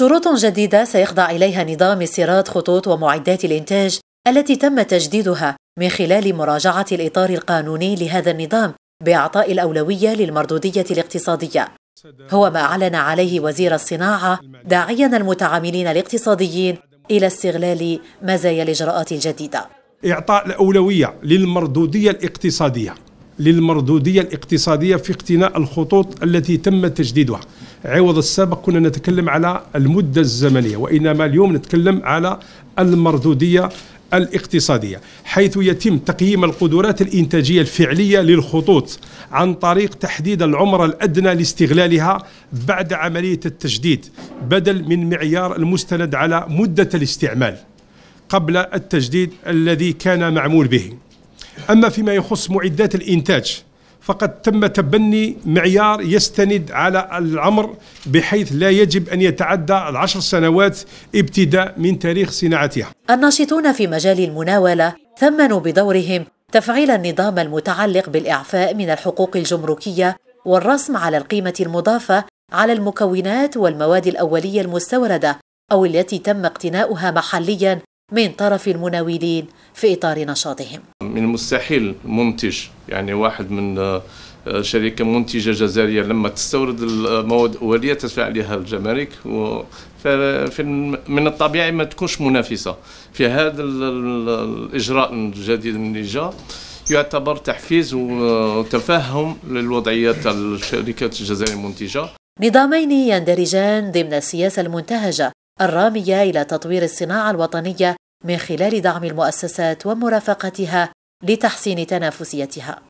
شروط جديدة سيخضع إليها نظام سيرات خطوط ومعدات الإنتاج التي تم تجديدها من خلال مراجعة الإطار القانوني لهذا النظام بإعطاء الأولوية للمردودية الاقتصادية هو ما أعلن عليه وزير الصناعة داعيا المتعاملين الاقتصاديين إلى استغلال مزايا الإجراءات الجديدة إعطاء الأولوية للمردودية الاقتصادية للمردودية الاقتصادية في اقتناء الخطوط التي تم تجديدها عوض السابق كنا نتكلم على المدة الزمنية وإنما اليوم نتكلم على المردودية الاقتصادية حيث يتم تقييم القدرات الإنتاجية الفعلية للخطوط عن طريق تحديد العمر الأدنى لاستغلالها بعد عملية التجديد بدل من معيار المستند على مدة الاستعمال قبل التجديد الذي كان معمول به أما فيما يخص معدات الإنتاج فقد تم تبني معيار يستند على الأمر بحيث لا يجب أن يتعدى العشر سنوات ابتداء من تاريخ صناعتها الناشطون في مجال المناولة ثمنوا بدورهم تفعيل النظام المتعلق بالإعفاء من الحقوق الجمركية والرسم على القيمة المضافة على المكونات والمواد الأولية المستوردة أو التي تم اقتناؤها محليا من طرف المناولين في إطار نشاطهم من المستحيل منتج يعني واحد من آه، شركة منتجة جزائرية لما تستورد المواد أولية تدفع عليها الجمارك و من الطبيعي ما تكونش منافسة في هذا الإجراء الجديد اللي جاء يعتبر تحفيز وتفهم للوضعية الشركات الجزائرية المنتجة نظامين يندرجان ضمن السياسة المنتهجة الرامية إلى تطوير الصناعة الوطنية من خلال دعم المؤسسات ومرافقتها لتحسين تنافسيتها